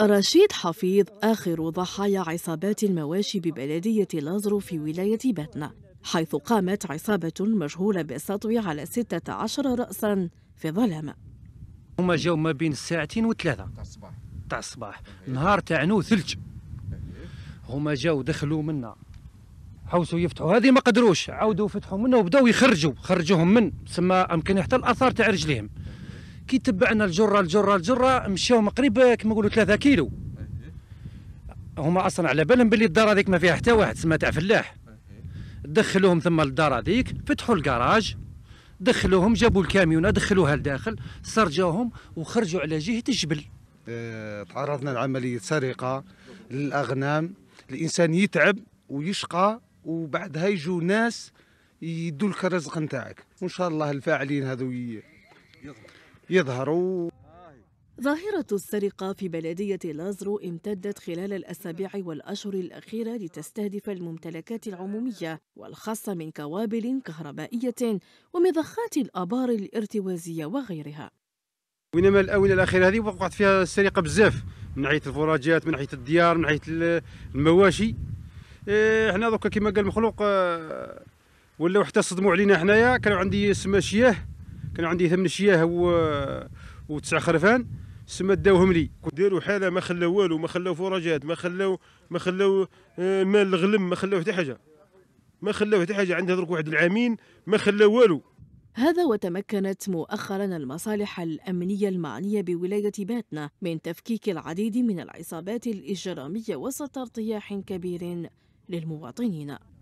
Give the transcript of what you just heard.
رشيد حفيظ آخر ضحايا عصابات المواشي ببلدية لازرو في ولاية باتنا حيث قامت عصابة مجهولة بالسطو على 16 رأسا في ظلام هما جاو ما بين الساعتين وثلاثة تاع الصباح نهار نو ثلج هما جاو دخلوا منا حوسوا يفتحوا هذه ما قدروش عاودوا فتحوا منا وبداو يخرجوا خرجوهم من سما امكن حتى الاثار تاع رجليهم كي تبعنا الجره الجره الجره مشاو مقريب كما نقولوا 3 كيلو هما اصلا على بالهم باللي الدار هذيك ما فيها حتى واحد تسمى تاع فلاح دخلوهم ثم للدار هذيك فتحوا الكراج دخلوهم جابوا الكاميونه دخلوها لداخل سرجوهم وخرجوا على جهه الجبل آه، تعرضنا لعمليه سرقه للاغنام الانسان يتعب ويشقى وبعدها يجوا ناس يدوا لك الرزق نتاعك وان شاء الله الفاعلين هذو يظهروا ظاهرة السرقة في بلدية لازرو امتدت خلال الأسابيع والأشهر الأخيرة لتستهدف الممتلكات العمومية والخاصة من كوابل كهربائية ومضخات الأبار الارتوازية وغيرها وإنما الآونة الأخيرة هذه وقعت فيها السرقة بزاف من ناحية الفراجات من ناحية الديار من ناحية المواشي احنا إيه، دوكا كما قال مخلوق آه، ولاو حتى صدموا علينا حنايا كانوا عندي سماشيه كان عندي ثمن شياه و وتسع خرفان سما داوهم لي داروا حاله ما خلاو والو ما خلاو فرجات ما خلاو ما خلاو آه، مال الغلم ما خلاو حتى حاجه ما خلاو حتى حاجه عندها درك واحد العامين ما خلاو والو هذا وتمكنت مؤخرا المصالح الأمنية المعنية بولاية باتنا من تفكيك العديد من العصابات الإجرامية وسط ارتياح كبير للمواطنين